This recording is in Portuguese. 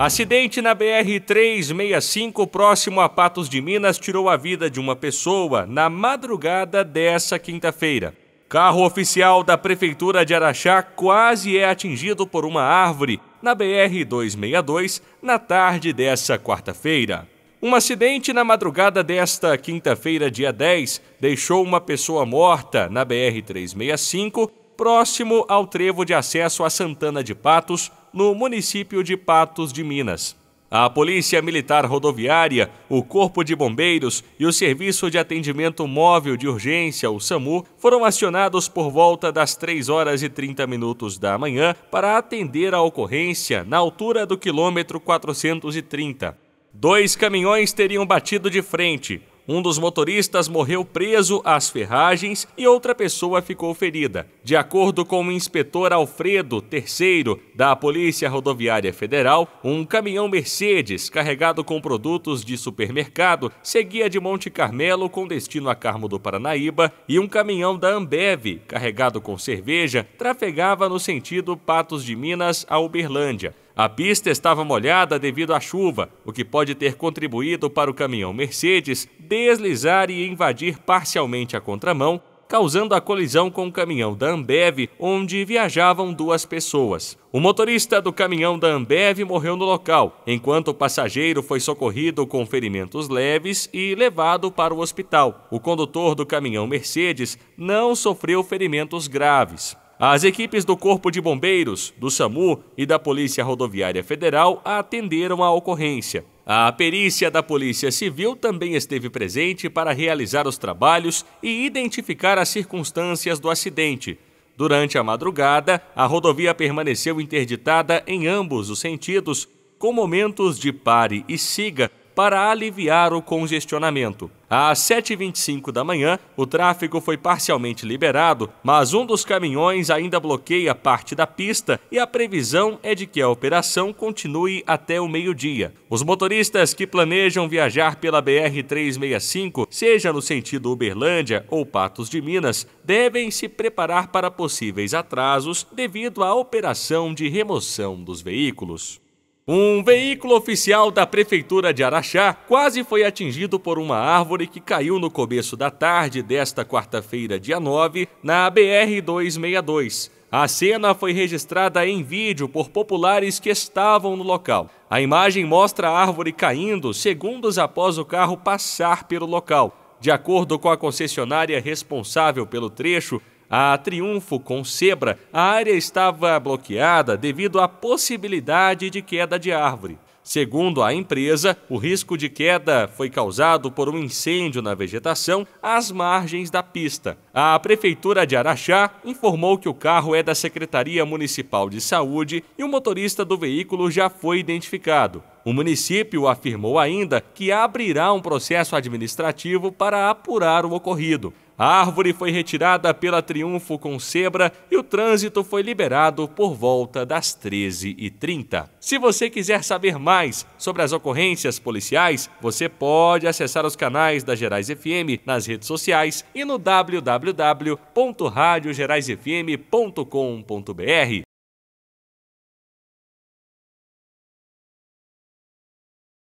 Acidente na BR-365, próximo a Patos de Minas, tirou a vida de uma pessoa na madrugada dessa quinta-feira. Carro oficial da Prefeitura de Araxá quase é atingido por uma árvore na BR-262 na tarde dessa quarta-feira. Um acidente na madrugada desta quinta-feira, dia 10, deixou uma pessoa morta na BR-365, próximo ao trevo de acesso a Santana de Patos, no município de Patos de Minas. A Polícia Militar Rodoviária, o Corpo de Bombeiros e o Serviço de Atendimento Móvel de Urgência, o SAMU, foram acionados por volta das 3 horas e 30 minutos da manhã para atender a ocorrência na altura do quilômetro 430. Dois caminhões teriam batido de frente. Um dos motoristas morreu preso às ferragens e outra pessoa ficou ferida. De acordo com o inspetor Alfredo III da Polícia Rodoviária Federal, um caminhão Mercedes carregado com produtos de supermercado seguia de Monte Carmelo com destino a Carmo do Paranaíba e um caminhão da Ambev carregado com cerveja trafegava no sentido Patos de Minas a Uberlândia. A pista estava molhada devido à chuva, o que pode ter contribuído para o caminhão Mercedes deslizar e invadir parcialmente a contramão, causando a colisão com o caminhão da Ambev, onde viajavam duas pessoas. O motorista do caminhão da Ambev morreu no local, enquanto o passageiro foi socorrido com ferimentos leves e levado para o hospital. O condutor do caminhão Mercedes não sofreu ferimentos graves as equipes do Corpo de Bombeiros, do SAMU e da Polícia Rodoviária Federal atenderam a ocorrência. A perícia da Polícia Civil também esteve presente para realizar os trabalhos e identificar as circunstâncias do acidente. Durante a madrugada, a rodovia permaneceu interditada em ambos os sentidos, com momentos de pare e siga para aliviar o congestionamento. Às 7h25 da manhã, o tráfego foi parcialmente liberado, mas um dos caminhões ainda bloqueia parte da pista e a previsão é de que a operação continue até o meio-dia. Os motoristas que planejam viajar pela BR-365, seja no sentido Uberlândia ou Patos de Minas, devem se preparar para possíveis atrasos devido à operação de remoção dos veículos. Um veículo oficial da Prefeitura de Araxá quase foi atingido por uma árvore que caiu no começo da tarde desta quarta-feira, dia 9, na BR-262. A cena foi registrada em vídeo por populares que estavam no local. A imagem mostra a árvore caindo segundos após o carro passar pelo local. De acordo com a concessionária responsável pelo trecho, a Triunfo com Sebra, a área estava bloqueada devido à possibilidade de queda de árvore. Segundo a empresa, o risco de queda foi causado por um incêndio na vegetação às margens da pista. A Prefeitura de Araxá informou que o carro é da Secretaria Municipal de Saúde e o motorista do veículo já foi identificado. O município afirmou ainda que abrirá um processo administrativo para apurar o ocorrido. A árvore foi retirada pela Triunfo com Sebra e o trânsito foi liberado por volta das 13h30. Se você quiser saber mais sobre as ocorrências policiais, você pode acessar os canais da Gerais FM nas redes sociais e no www.radiogeraisfm.com.br.